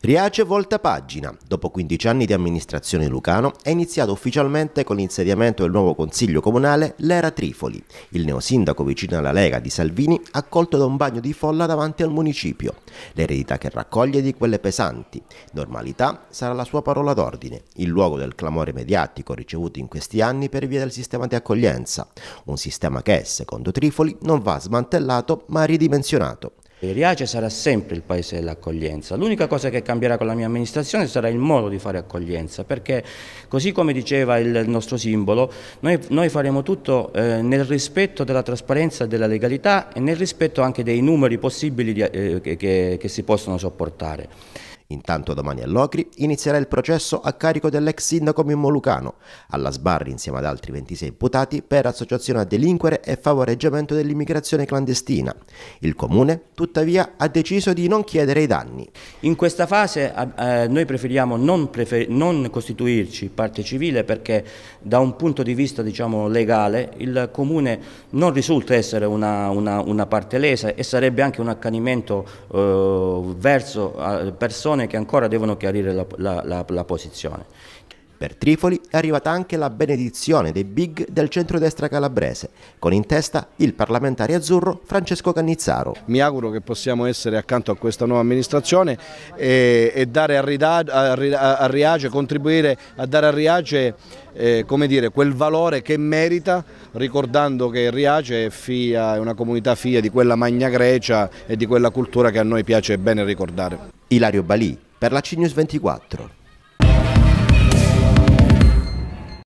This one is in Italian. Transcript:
Riace volta pagina. Dopo 15 anni di amministrazione Lucano è iniziato ufficialmente con l'insediamento del nuovo consiglio comunale l'era Trifoli. Il neosindaco vicino alla Lega di Salvini accolto da un bagno di folla davanti al municipio. L'eredità che raccoglie di quelle pesanti. Normalità sarà la sua parola d'ordine, il luogo del clamore mediatico ricevuto in questi anni per via del sistema di accoglienza. Un sistema che, secondo Trifoli, non va smantellato ma ridimensionato. Riace sarà sempre il paese dell'accoglienza. L'unica cosa che cambierà con la mia amministrazione sarà il modo di fare accoglienza, perché così come diceva il nostro simbolo, noi, noi faremo tutto eh, nel rispetto della trasparenza e della legalità e nel rispetto anche dei numeri possibili di, eh, che, che, che si possono sopportare. Intanto domani all'Ocri inizierà il processo a carico dell'ex sindaco Mimmo Lucano, alla sbarri insieme ad altri 26 imputati per associazione a delinquere e favoreggiamento dell'immigrazione clandestina. Il comune, tuttavia, ha deciso di non chiedere i danni. In questa fase eh, eh noi preferiamo non, prefer non, costituirci parte civile perché da un punto di vista diciamo, legale il comune non risulta essere una, una, una parte lesa e sarebbe anche un accanimento eh, verso persone persone che ancora devono chiarire la, la, la, la posizione. Per Trifoli è arrivata anche la benedizione dei big del centrodestra calabrese, con in testa il parlamentare azzurro Francesco Cannizzaro. Mi auguro che possiamo essere accanto a questa nuova amministrazione e, e dare a, ridage, a, a, Riace, contribuire a dare a Riace eh, dire, quel valore che merita, ricordando che Riace è, fia, è una comunità figlia di quella Magna Grecia e di quella cultura che a noi piace bene ricordare. Ilario Balì per la CNews 24.